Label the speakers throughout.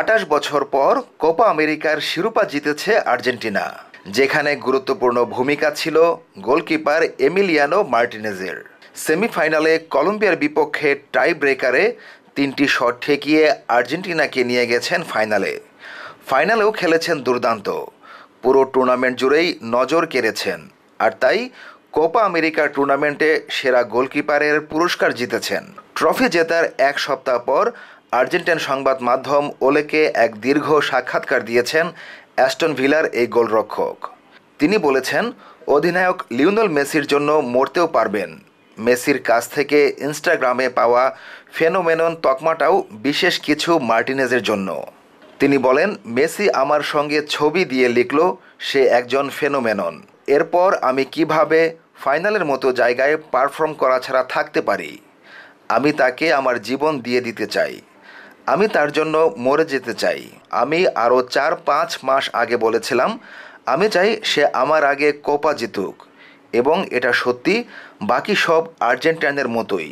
Speaker 1: আটাশ বছর পর কোপা আমেরিকার শিরোপা জিতেছে আর্জেন্টিনা যেখানে গুরুত্বপূর্ণ ভূমিকা ছিল গোলকিপার এমিলিয়ানো মার্টিনেজের সেমিফাইনালে কলম্বিয়ার বিপক্ষে টাই ব্রেকারে তিনটি শট ঠেকিয়ে আর্জেন্টিনাকে নিয়ে গেছেন ফাইনালে ফাইনালেও খেলেছেন দুর্দান্ত পুরো টুর্নামেন্ট জুড়েই নজর কেড়েছেন আর তাই কোপা আমেরিকার টুর্নামেন্টে সেরা গোলকিপারের পুরস্কার জিতেছেন ট্রফি জেতার এক সপ্তাহ পর আর্জেন্টাইন সংবাদ মাধ্যম ওলেকে এক দীর্ঘ সাক্ষাৎকার দিয়েছেন অ্যাস্টন ভিলার এই গোলরক্ষক তিনি বলেছেন অধিনায়ক লিওনেল মেসির জন্য মরতেও পারবেন মেসির কাছ থেকে ইনস্টাগ্রামে পাওয়া ফেনোমেনন তকমাটাও বিশেষ কিছু মার্টিনেজের জন্য তিনি বলেন মেসি আমার সঙ্গে ছবি দিয়ে লিখল সে একজন ফেনোমেনন এরপর আমি কিভাবে ফাইনালের মতো জায়গায় পারফর্ম করা ছাড়া থাকতে পারি আমি তাকে আমার জীবন দিয়ে দিতে চাই আমি তার জন্য মরে যেতে চাই আমি আরও চার পাঁচ মাস আগে বলেছিলাম আমি চাই সে আমার আগে কোপা জিতুক এবং এটা সত্যি বাকি সব আর্জেন্টাইনের মতোই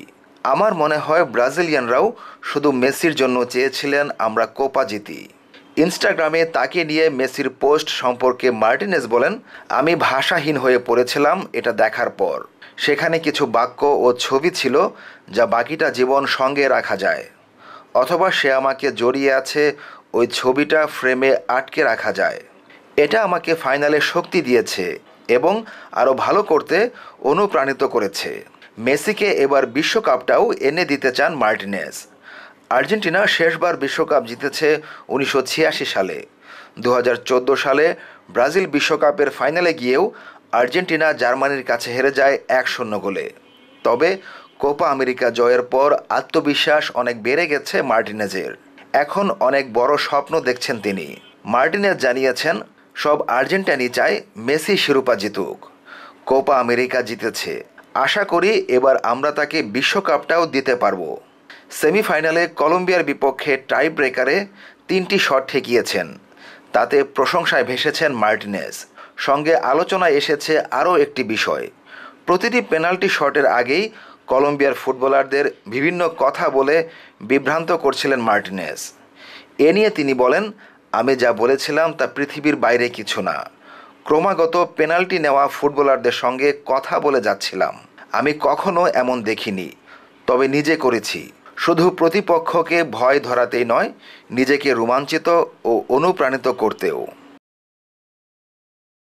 Speaker 1: আমার মনে হয় ব্রাজিলিয়ানরাও শুধু মেসির জন্য চেয়েছিলেন আমরা কোপা জিতি ইনস্টাগ্রামে তাকে নিয়ে মেসির পোস্ট সম্পর্কে মার্টিনেস বলেন আমি ভাষাহীন হয়ে পড়েছিলাম এটা দেখার পর সেখানে কিছু বাক্য ও ছবি ছিল যা বাকিটা জীবন সঙ্গে রাখা যায় অথবা সে আমাকে জড়িয়ে আছে ওই ছবিটা ফ্রেমে আটকে রাখা যায় এটা আমাকে ফাইনালে শক্তি দিয়েছে এবং আরও ভালো করতে অনুপ্রাণিত করেছে মেসিকে এবার বিশ্বকাপটাও এনে দিতে চান মার্টিনেস আর্জেন্টিনা শেষবার বিশ্বকাপ জিতেছে উনিশশো সালে দু সালে ব্রাজিল বিশ্বকাপের ফাইনালে গিয়েও আর্জেন্টিনা জার্মানির কাছে হেরে যায় এক শূন্য গোলে তবে কোপা আমেরিকা জয়ের পর আত্মবিশ্বাস অনেক বেড়ে গেছে মার্টিনেজের এখন অনেক বড় স্বপ্ন দেখছেন তিনি মার্টিনেজ জানিয়েছেন সব আর্জেন্টাইনি চায় মেসি শিরোপা জিতুক কোপা আমেরিকা জিতেছে আশা করি এবার আমরা তাকে বিশ্বকাপটাও দিতে পারব সেমিফাইনালে কলম্বিয়ার বিপক্ষে টাই ব্রেকারে তিনটি শট ঠেকিয়েছেন তাতে প্রশংসায় ভেসেছেন মার্টিনেস সঙ্গে আলোচনায় এসেছে আরও একটি বিষয় প্রতিটি পেনাল্টি শটের আগেই কলম্বিয়ার ফুটবলারদের বিভিন্ন কথা বলে বিভ্রান্ত করছিলেন মার্টিনেস এ নিয়ে তিনি বলেন আমি যা বলেছিলাম তা পৃথিবীর বাইরে কিছু না ক্রমাগত পেনাল্টি নেওয়া ফুটবলারদের সঙ্গে কথা বলে যাচ্ছিলাম আমি কখনো এমন দেখিনি তবে নিজে করেছি শুধু প্রতিপক্ষকে ভয় ধরাতেই নয় নিজেকে রোমাঞ্চিত ও অনুপ্রাণিত করতেও